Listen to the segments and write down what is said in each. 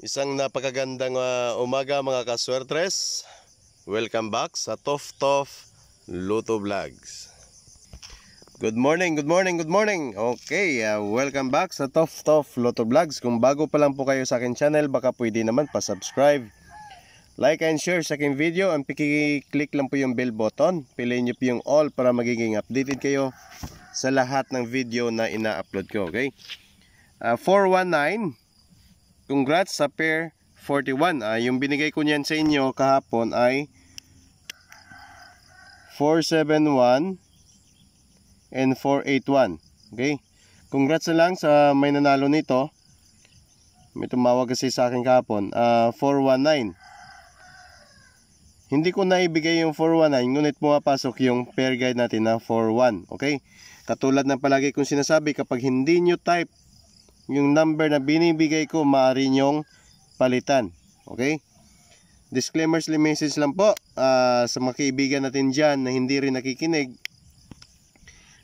Isang napakagandang uh, umaga mga kaswertres. Welcome back sa Tof Tof Luto Vlogs. Good morning, good morning, good morning. Okay, uh, welcome back sa Tof Tof Luto Vlogs. Kung bago pa lang po kayo sa akin channel, baka pwede naman pa-subscribe. Like and share sa akin video and piki-click lang po yung bell button. Piliin niyo po yung all para magiging updated kayo sa lahat ng video na ina-upload ko, okay? Uh, ah, 419 Congrats sa pair 41. Ah, yung binigay ko niyan sa inyo kahapon ay 471 and 481. Okay? Congrats na lang sa may nanalo nito. May tumawag kasi sa akin kahapon. Uh, ah, 419. Hindi ko naibigay yung 419 ngunit pumapasok yung pair guide natin na 41. Okay? Katulad ng palagi kong sinasabi kapag hindi nyo type yung number na binibigay ko maaari nyong palitan. Okay? Disclaimers li message lang po uh, sa mga kaibigan natin dyan na hindi rin nakikinig.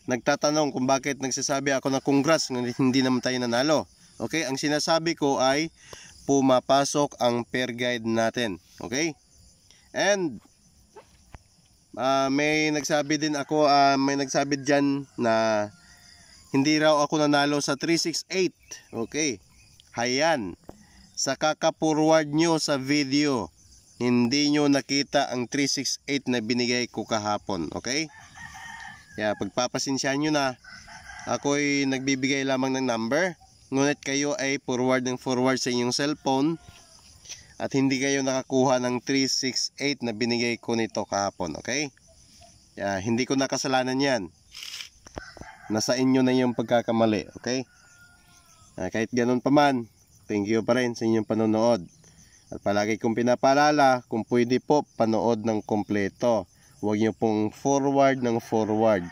Nagtatanong kung bakit nagsasabi ako na congrats na hindi naman tayo nanalo. Okay? Ang sinasabi ko ay pumapasok ang fair guide natin. Okay? And uh, may nagsabi din ako, uh, may nagsabi dyan na hindi raw ako nanalo sa 368. Okay. Hayan. Sa kakaporward nyo sa video, hindi nyo nakita ang 368 na binigay ko kahapon. Okay? Kaya pagpapasensyahan nyo na, ako'y nagbibigay lamang ng number. Ngunit kayo ay forward ng forward sa inyong cellphone at hindi kayo nakakuha ng 368 na binigay ko nito kahapon. Okay? Kaya hindi ko nakasalanan yan nasa inyo na yung pagkakamali okay uh, kahit ganun pa man thank you pa rin sa inyong panonood at palagi kong pinapalala kung pwede po panood ng kompleto huwag nyo pong forward ng forward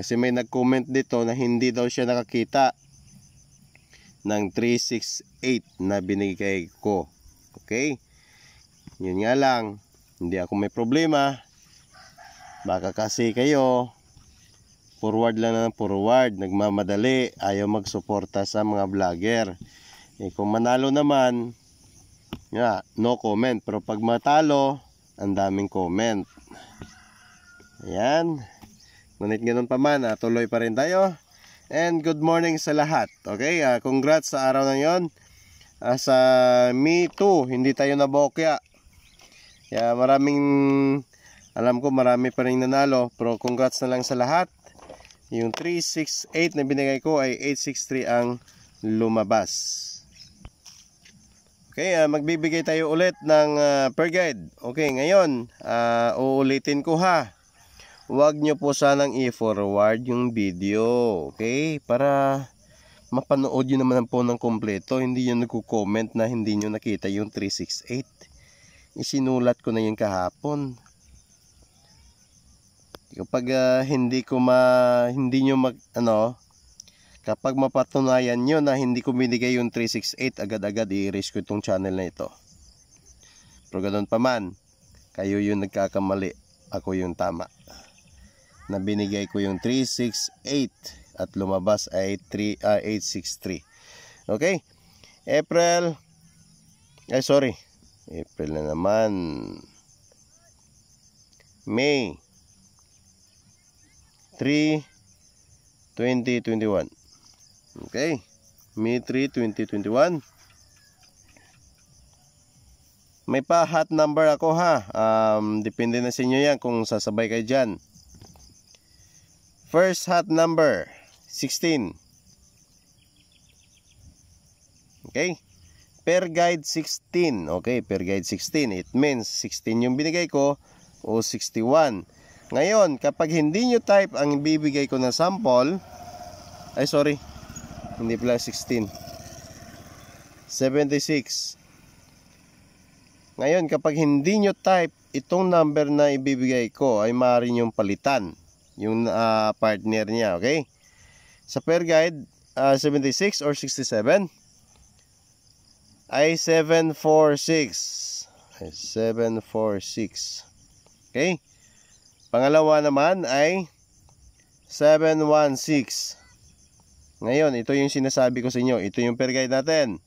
kasi may nag-comment dito na hindi daw siya nakakita ng 368 na binigay ko okay yun nga lang hindi ako may problema baka kasi kayo forward lang na forward, nagmamadali, ayaw magsuporta sa mga vlogger. Eh, kung manalo naman, yeah, no comment. Pero pag matalo, ang daming comment. Ayan. Ngunit ganun pa man, ah, tuloy pa rin tayo. And good morning sa lahat. Okay, ah, congrats sa araw na yon. Ah, sa Me Too, hindi tayo nabokya. yeah, maraming, alam ko marami pa rin nanalo. Pero congrats na lang sa lahat. Yung 368 na binigay ko ay 863 ang lumabas. Okay, uh, magbibigay tayo ulit ng uh, per guide. Okay, ngayon, uh, uulitin ko ha. Huwag nyo po sanang i-forward yung video. Okay, para mapanood yun naman po ng kompleto. Hindi nyo nagko-comment na hindi nyo nakita yung 368. Isinulat ko na yun kahapon. Kapag uh, hindi ko ma hindi niyo mag ano kapag mapatunayan niyo na hindi ko binigay yung 368 agad-agad i-erase ko itong channel na ito. Pero ganoon pa man, kayo yung nagkakamali, ako yung tama. Na binigay ko yung 368 at lumabas ay 3 uh, 863. Okay? April ay sorry. April na naman. May 3, 2021. Okay. May 3, 2021. May pa hot number ako ha. Um, depende na sa inyo yan kung sasabay kayo dyan. First hot number, 16. Okay. Per guide 16. Okay, per guide 16. It means 16 yung binigay ko o 61. Ngayon, kapag hindi nyo type ang bibigay ko na sample, ay sorry, hindi pala 16. 76. Ngayon, kapag hindi nyo type itong number na ibibigay ko, ay maaari nyong palitan yung uh, partner niya, okay? Sa pair guide, uh, ah, 76 or 67 ay 746. 746. Okay? Pangalawa naman ay 716. Ngayon, ito yung sinasabi ko sa inyo. Ito yung per guide natin.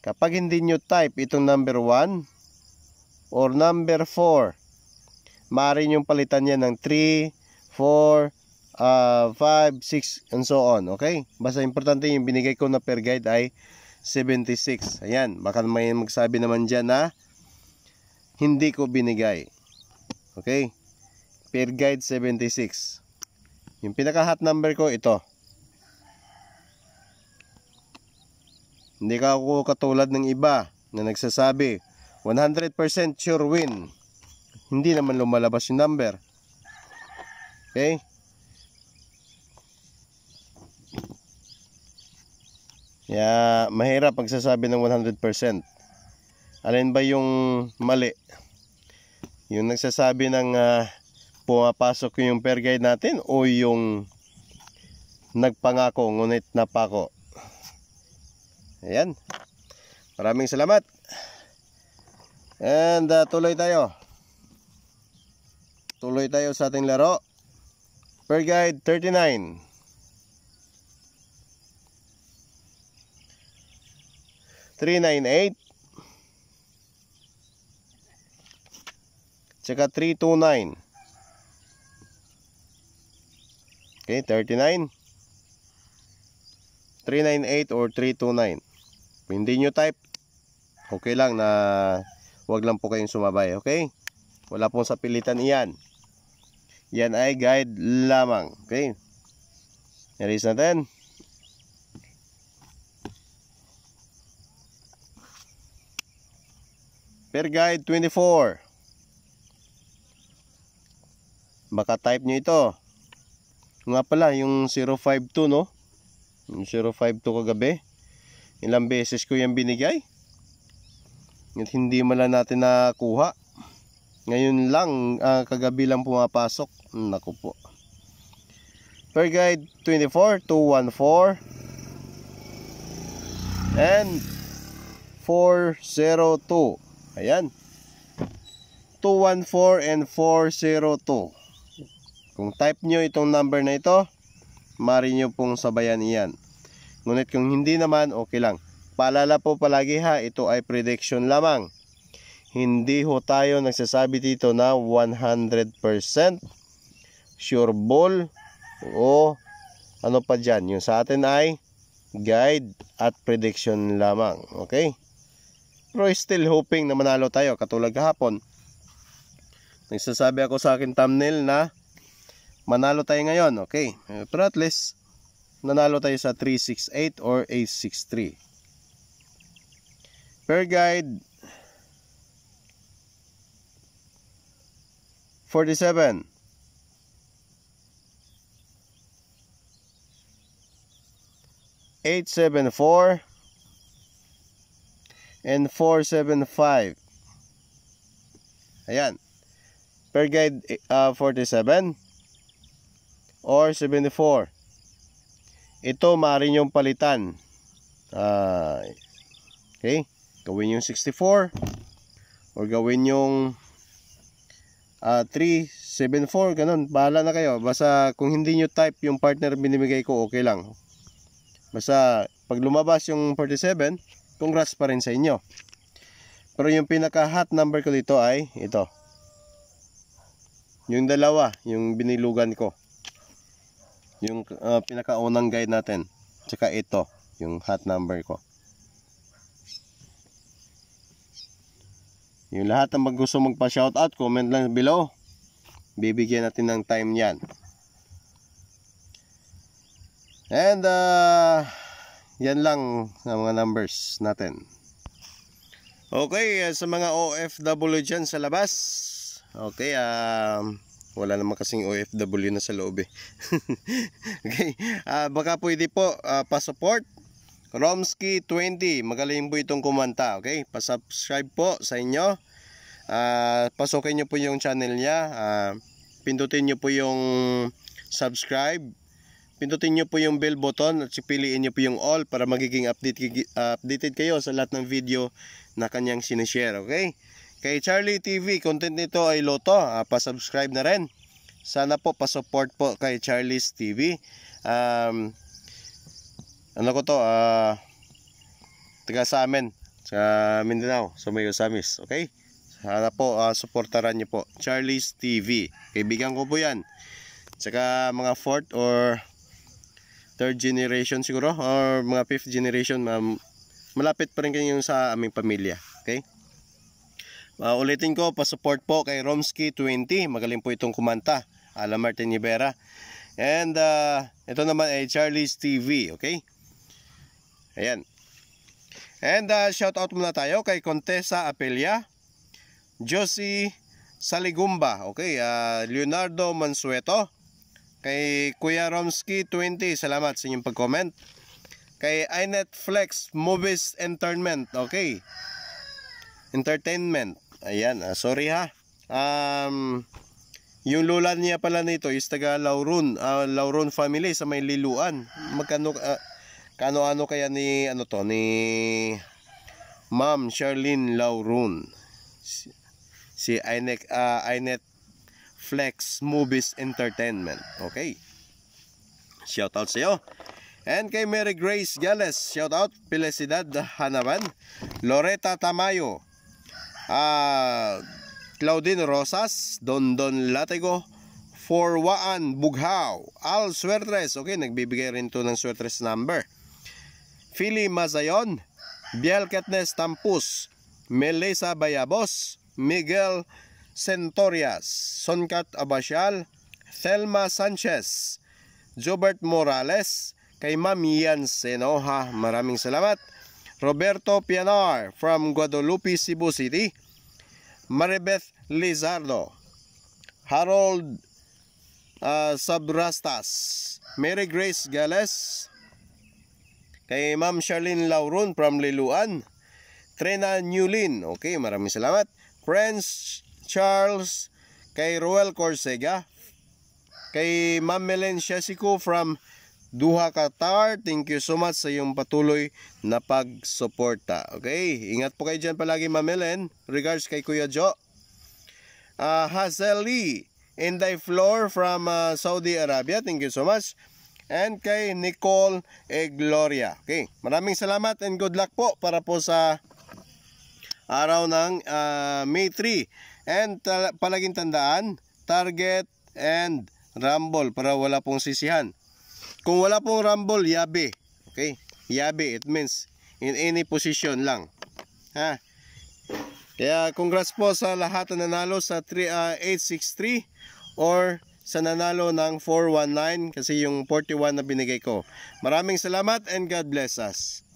Kapag hindi nyo type itong number 1 or number 4, maaari nyong palitan yan ng 3, 4, uh, 5, 6, and so on. Okay? Basta importante yung binigay ko na per guide ay 76. Ayan, baka may magsabi naman dyan na hindi ko binigay. Okay? Pair guide 76. Yung pinaka hot number ko ito. Hindi ka ako katulad ng iba na nagsasabi 100% sure win. Hindi naman lumalabas yung number. Okay? Kaya mahirap pagsasabi ng 100%. Alin ba yung mali? Yung nagsasabi ng uh, pumapasok yung fair guide natin o yung nagpangako ngunit napako. Ayan. Maraming salamat. And uh, tuloy tayo. Tuloy tayo sa ating laro. Fair guide 39. 398 nine eight, tsaka three Okay, 39. 398 or 329. Hindi nyo type. Okay lang na wag lang po kayong sumabay. Okay? Wala pong sapilitan iyan. Yan ay guide lamang. Okay? Erase natin. Per guide 24. Baka type nyo ito nga pala yung 052 no yung 052 kagabi ilang beses ko yung binigay at hindi mo lang natin nakuha ngayon lang uh, kagabi lang pumapasok naku po Fair Guide 24 and 402 ayan 214 and 402 kung type nyo itong number na ito, mari nyo pong sabayan iyan. Ngunit kung hindi naman, okay lang. Paalala po palagi ha, ito ay prediction lamang. Hindi ho tayo nagsasabi dito na 100% sure ball o ano pa dyan. Yung sa atin ay guide at prediction lamang. Okay? Pero still hoping na manalo tayo katulad kahapon. Nagsasabi ako sa akin thumbnail na manalo tayo ngayon. Okay. Eh, pero at least, nanalo tayo sa 368 or 863. Per guide, 47. 874 and 475 seven Ayan. Per guide uh, eh, 47. Ah, or 74 ito maaari nyong palitan uh, okay gawin yung 64 or gawin yung uh, ah, 374 ganun bahala na kayo basta kung hindi nyo type yung partner binibigay ko okay lang basta pag lumabas yung 47 congrats pa rin sa inyo pero yung pinaka hot number ko dito ay ito yung dalawa yung binilugan ko yung uh, pinakaunang guide natin tsaka ito yung hot number ko yung lahat ng mag gusto magpa shoutout comment lang below bibigyan natin ng time yan and uh, yan lang ang mga numbers natin okay uh, sa mga OFW dyan sa labas okay um uh, wala naman kasing OFW na sa loob eh. okay. Uh, baka pwede po uh, pa-support Romsky 20. Magaling po itong kumanta, okay? Pa-subscribe po sa inyo. Uh, pasukin niyo po yung channel niya. Uh, pindutin niyo po yung subscribe. Pindutin niyo po yung bell button at piliin niyo po yung all para magiging update, uh, updated kayo sa lahat ng video na kanyang sinishare, okay? Kay Charlie TV, content nito ay loto. Uh, pa-subscribe na rin. Sana po pa-support po kay Charlie's TV. Um, ano ko to? Uh, taga sa amin. Sa Mindanao. Sa may Osamis. Okay? Sana po uh, ah, supportaran niyo po. Charlie's TV. Kaibigan ko po yan. Tsaka mga fourth or third generation siguro. Or mga fifth generation. Um, malapit pa rin kayo sa aming pamilya. Okay? Uh, ulitin ko, pa-support po kay Romsky20. Magaling po itong kumanta. Ala Martin Rivera. And uh, ito naman ay Charlie's TV. Okay? Ayan. And uh, ah, shout out muna tayo kay Contessa Apelia, Josie Saligumba, okay, uh, Leonardo Mansueto, kay Kuya Romsky 20, salamat sa inyong pag-comment. Kay iNetflix Movies Entertainment, okay. Entertainment. Ayan, uh, sorry ha. Um, yung lola niya pala nito is taga Lauron, uh, ah, Lauron family sa may Liluan. Magkano uh, kano-ano kaya ni ano to ni Ma'am Charlene Lauron. Si, Inet uh, Inet Flex Movies Entertainment. Okay. Shout out sa iyo. And kay Mary Grace Gales, shout out Felicidad Hanaban, Loreta Tamayo, uh, Claudine Rosas, Dondon Latego, Forwaan Bughaw, Al Suertres. Okay, nagbibigay rin to ng Suertres number. Philly Mazayon, Biel Katnes Tampus, Melissa Bayabos, Miguel Centorias, Sonkat Abasyal, Thelma Sanchez, Jobert Morales, kay Ma'am Yan Senoha. Maraming salamat. Roberto Pianar from Guadalupe, Cebu City. Maribeth Lizardo. Harold uh, Sabrastas. Mary Grace Gales. Kay Ma'am Charlene Lauron from Liluan. Trina Newlin. Okay, maraming salamat. Friends Charles kay Roel Corsega. Kay Ma'am Melen Shesico from Duha Qatar. Thank you so much sa iyong patuloy na pagsuporta. Okay, ingat po kayo diyan palagi Mamelen. Regards kay Kuya Jo. Uh, Hazel Lee and I Floor from uh, Saudi Arabia. Thank you so much. And kay Nicole e Gloria. Okay, maraming salamat and good luck po para po sa araw ng uh, May 3. And palaging tandaan, target and rumble para wala pong sisihan. Kung wala pong rumble, yabe. Okay? Yabe, it means in any position lang. Ha? Kaya congrats po sa lahat na nanalo sa 3863 uh, ah, or sa nanalo ng 419 kasi yung 41 na binigay ko. Maraming salamat and God bless us.